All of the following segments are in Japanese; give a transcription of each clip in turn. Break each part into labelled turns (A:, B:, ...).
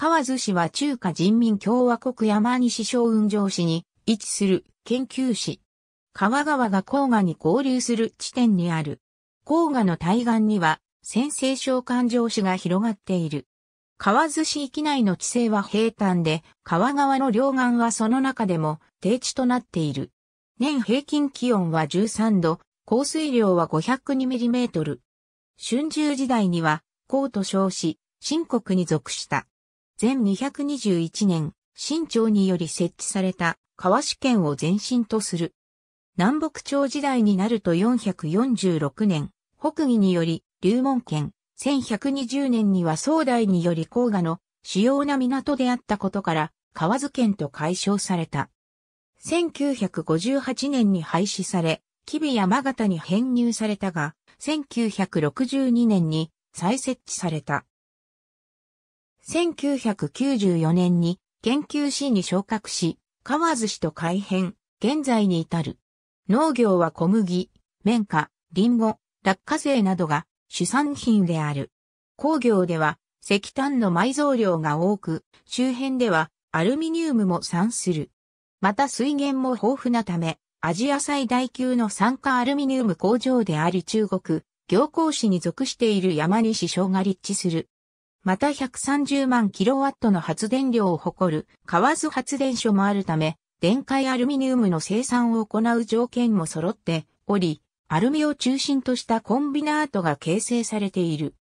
A: 河津市は中華人民共和国山西省雲上市に位置する研究市。川川が黄河に合流する地点にある。黄河の対岸には、先制省環状市が広がっている。河津市域内の地勢は平坦で、川川の両岸はその中でも低地となっている。年平均気温は13度、降水量は5 0 2トル。春秋時代には、江と称し、新国に属した。全221年、新朝により設置された川試験を前身とする。南北朝時代になると446年、北義により、龍門県、1120年には宋代により黄河の主要な港であったことから、河津県と解消された。1958年に廃止され、吉備山形に編入されたが、1962年に再設置された。1994年に研究士に昇格し、河津市と改編、現在に至る。農業は小麦、綿花、リンゴ、落花生などが主産品である。工業では石炭の埋蔵量が多く、周辺ではアルミニウムも産する。また水源も豊富なため、アジア最大級の酸化アルミニウム工場である中国、行幸市に属している山西省が立地するまた130万キロワットの発電量を誇る河津発電所もあるため、電解アルミニウムの生産を行う条件も揃っており、アルミを中心としたコンビナートが形成されている。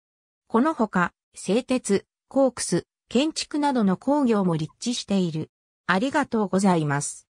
A: このほか、製鉄、コークス、建築などの工業も立地している。ありがとうござ
B: います。